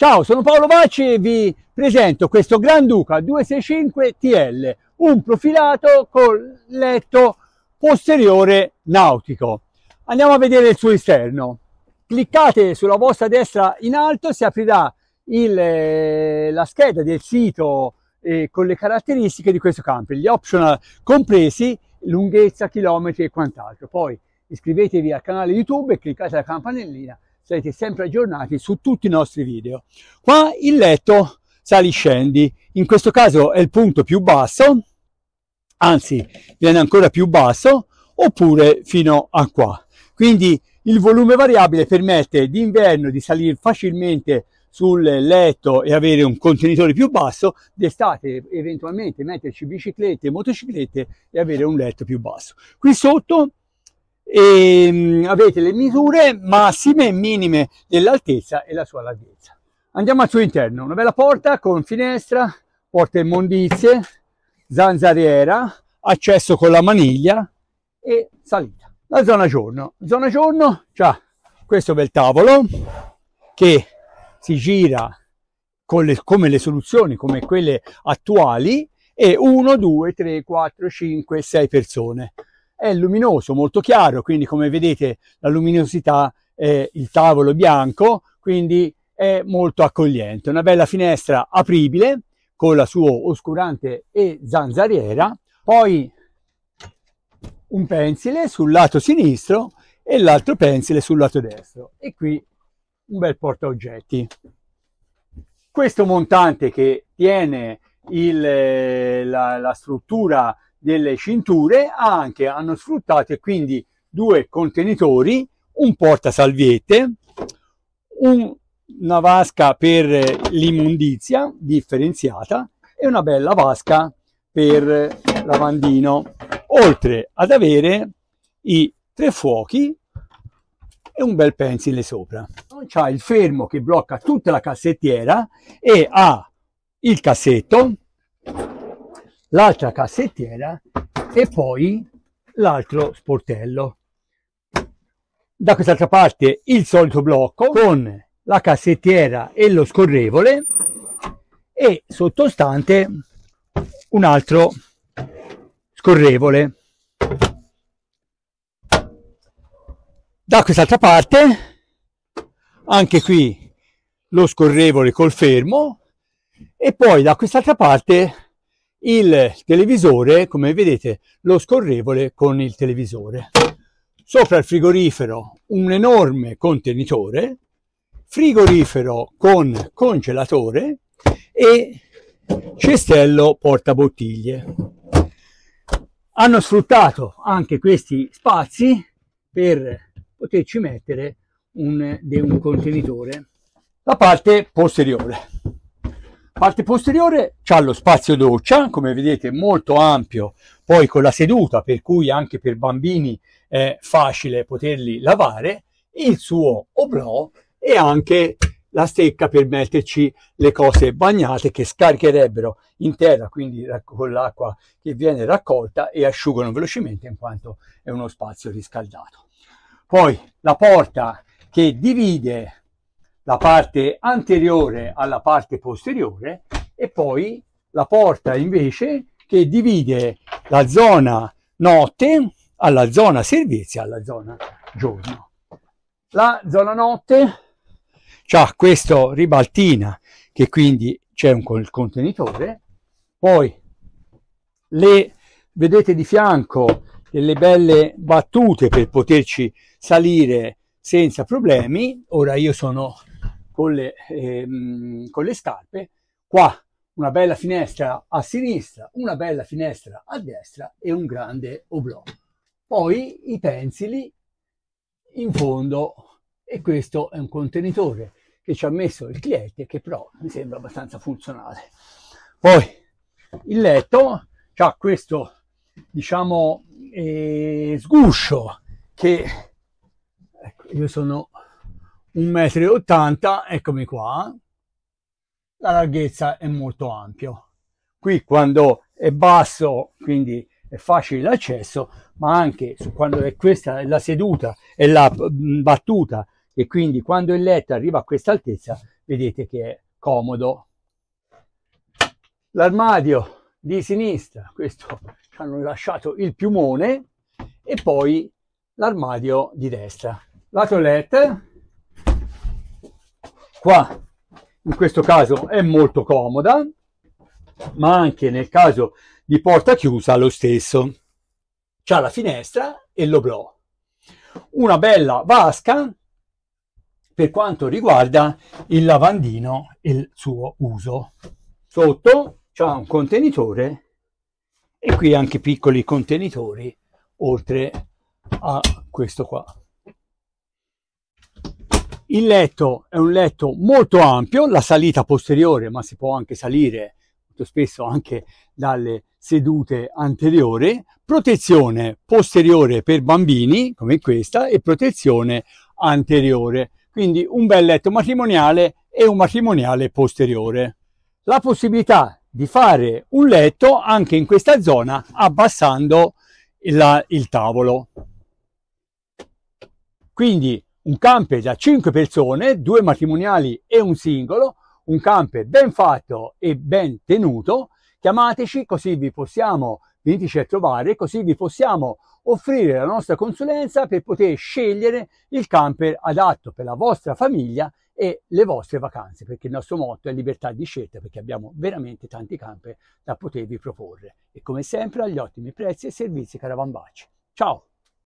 Ciao, sono Paolo Vacci e vi presento questo Granduca 265 TL, un profilato con letto posteriore nautico. Andiamo a vedere il suo esterno. Cliccate sulla vostra destra in alto, si aprirà il, eh, la scheda del sito eh, con le caratteristiche di questo camper, gli optional compresi, lunghezza, chilometri e quant'altro. Poi iscrivetevi al canale YouTube e cliccate la campanellina sarete sempre aggiornati su tutti i nostri video. Qua il letto sali scendi, in questo caso è il punto più basso, anzi viene ancora più basso, oppure fino a qua. Quindi il volume variabile permette d'inverno di salire facilmente sul letto e avere un contenitore più basso, d'estate eventualmente metterci biciclette motociclette e avere un letto più basso. Qui sotto e ehm, mh, avete le misure massime e minime dell'altezza e la sua larghezza. Andiamo al suo interno, una bella porta con finestra, porta immondizie, zanzariera, accesso con la maniglia e salita. La zona giorno, zona giorno c'è questo bel tavolo che si gira le, come le soluzioni, come quelle attuali, e 1, 2, 3, 4, 5, 6 persone è luminoso, molto chiaro, quindi come vedete la luminosità è il tavolo bianco, quindi è molto accogliente. Una bella finestra apribile con la sua oscurante e zanzariera, poi un pensile sul lato sinistro e l'altro pensile sul lato destro e qui un bel porta oggetti. Questo montante che tiene il, eh, la, la struttura delle cinture anche hanno sfruttato quindi due contenitori, un porta salviette, un, una vasca per l'immondizia differenziata e una bella vasca per lavandino, oltre ad avere i tre fuochi e un bel pensile sopra. c'è il fermo che blocca tutta la cassettiera e ha il cassetto l'altra cassettiera e poi l'altro sportello. Da quest'altra parte il solito blocco con la cassettiera e lo scorrevole e sottostante un altro scorrevole. Da quest'altra parte anche qui lo scorrevole col fermo e poi da quest'altra parte il televisore, come vedete, lo scorrevole con il televisore. Sopra il frigorifero un enorme contenitore, frigorifero con congelatore e cestello portabottiglie. Hanno sfruttato anche questi spazi per poterci mettere un, un contenitore. La parte posteriore. Parte posteriore ha lo spazio doccia, come vedete molto ampio, poi con la seduta, per cui anche per bambini è facile poterli lavare, il suo oblò e anche la stecca per metterci le cose bagnate che scaricherebbero in terra, quindi con l'acqua che viene raccolta e asciugano velocemente in quanto è uno spazio riscaldato. Poi la porta che divide la parte anteriore alla parte posteriore e poi la porta invece che divide la zona notte alla zona servizio alla zona giorno. La zona notte ha questo ribaltina che quindi c'è un contenitore, poi le vedete di fianco delle belle battute per poterci salire senza problemi. Ora io sono con le, ehm, con le scarpe, qua una bella finestra a sinistra, una bella finestra a destra e un grande oblò. Poi i pensili in fondo e questo è un contenitore che ci ha messo il cliente che però mi sembra abbastanza funzionale. Poi il letto ha questo diciamo eh, sguscio che ecco, io sono 1,80 m, eccomi qua, la larghezza è molto ampia. Qui quando è basso, quindi è facile l'accesso, ma anche su quando è questa la seduta e la mm, battuta e quindi quando il letto arriva a questa altezza vedete che è comodo. L'armadio di sinistra, questo ci hanno lasciato il piumone e poi l'armadio di destra. La toilette qua in questo caso è molto comoda, ma anche nel caso di porta chiusa lo stesso. C'ha la finestra e lo blò Una bella vasca per quanto riguarda il lavandino e il suo uso. Sotto c'è un contenitore e qui anche piccoli contenitori oltre a questo qua. Il letto è un letto molto ampio, la salita posteriore, ma si può anche salire molto spesso anche dalle sedute anteriori, protezione posteriore per bambini, come questa, e protezione anteriore. Quindi un bel letto matrimoniale e un matrimoniale posteriore. La possibilità di fare un letto anche in questa zona abbassando la, il tavolo. Quindi un camper da 5 persone, due matrimoniali e un singolo, un camper ben fatto e ben tenuto, chiamateci così vi possiamo, veniteci a trovare, così vi possiamo offrire la nostra consulenza per poter scegliere il camper adatto per la vostra famiglia e le vostre vacanze, perché il nostro motto è libertà di scelta, perché abbiamo veramente tanti camper da potervi proporre. E come sempre agli ottimi prezzi e servizi caravambacci. Ciao!